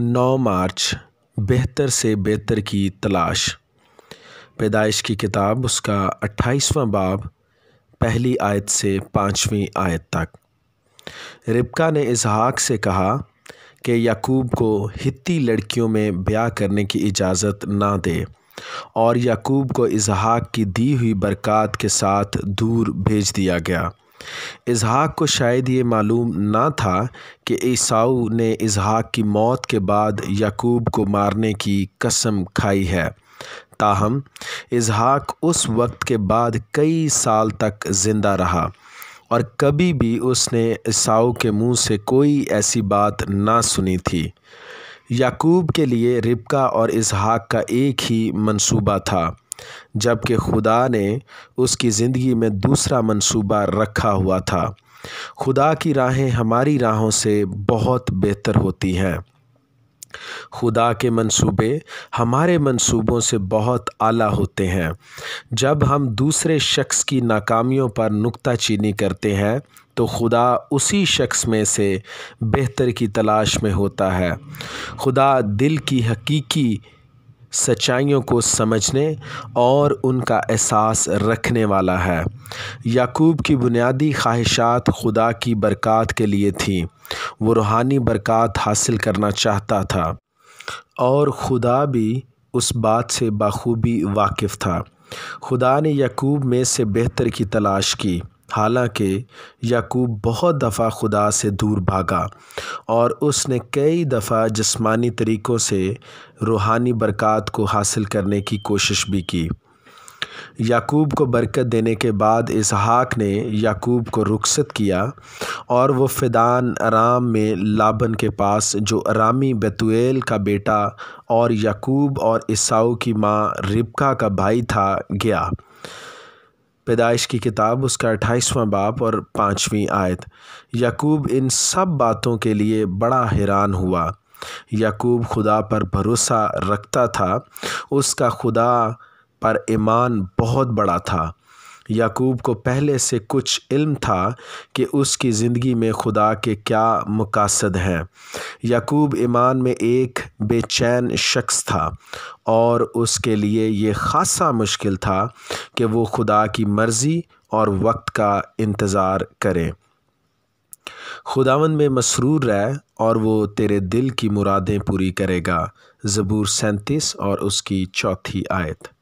9 मार्च बेहतर से बेहतर की तलाश पैदाइश की किताब उसका 28वां बाब पहली आयत से पाँचवीं आयत तक रिबका ने इसहाक से कहा कि याकूब को हित्ती लड़कियों में ब्याह करने की इजाज़त ना दे और याकूब को इसहाक की दी हुई बरक़ात के साथ दूर भेज दिया गया इजहाक को शायद ये मालूम ना था कि ईसाऊ ने इसहाक की मौत के बाद याकूब को मारने की कसम खाई है ताहम इजहाक उस वक्त के बाद कई साल तक ज़िंदा रहा और कभी भी उसने ईसाऊ के मुंह से कोई ऐसी बात ना सुनी थी याकूब के लिए रिबका और इसहाक का एक ही मंसूबा था जबकि खुदा ने उसकी ज़िंदगी में दूसरा मंसूबा रखा हुआ था खुदा की राहें हमारी राहों से बहुत बेहतर होती हैं खुदा के मंसूबे हमारे मंसूबों से बहुत आला होते हैं जब हम दूसरे शख्स की नाकामियों पर नुकता चीनी करते हैं तो खुदा उसी शख्स में से बेहतर की तलाश में होता है खुदा दिल की हकीकी सच्चाइयों को समझने और उनका एहसास रखने वाला है याकूब की बुनियादी ख्वाहिशात खुदा की बरक़ात के लिए थी वो रूहानी बरक़ात हासिल करना चाहता था और खुदा भी उस बात से बखूबी वाकिफ़ था खुदा ने यकूब में से बेहतर की तलाश की हालांकि याकूब बहुत दफ़ा खुदा से दूर भागा और उसने कई दफ़ा जिस्मानी तरीक़ों से रूहानी बरक़ात को हासिल करने की कोशिश भी की याकूब को बरकत देने के बाद इसहाक ने याकूब को रुखसत किया और वो फ़िदान आराम में लाबन के पास जो रामी बतूएल का बेटा और याकूब और इसाऊ की माँ रिबका का भाई था गया पैदाइश की किताब उसका अट्ठाईसवां बाप और पाँचवीं आयत याकूब इन सब बातों के लिए बड़ा हैरान हुआ याकूब खुदा पर भरोसा रखता था उसका खुदा पर ईमान बहुत बड़ा था याकूब को पहले से कुछ इल्म था कि उसकी ज़िंदगी में खुदा के क्या मकासद हैं याकूब ईमान में एक बेचैन शख्स था और उसके लिए ये ख़ासा मुश्किल था कि वो खुदा की मर्ज़ी और वक्त का इंतज़ार करें खुदावन में मसरूर रह और वो तेरे दिल की मुरादें पूरी करेगा ज़बूर सैंतीस और उसकी चौथी आयत